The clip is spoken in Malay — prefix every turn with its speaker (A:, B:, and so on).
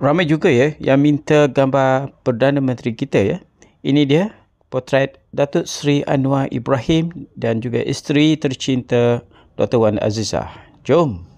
A: ramai juga ya yang minta gambar Perdana Menteri kita ya. Ini dia potret Datuk Seri Anwar Ibrahim dan juga isteri tercinta Dr. Wan Azizah. Jom!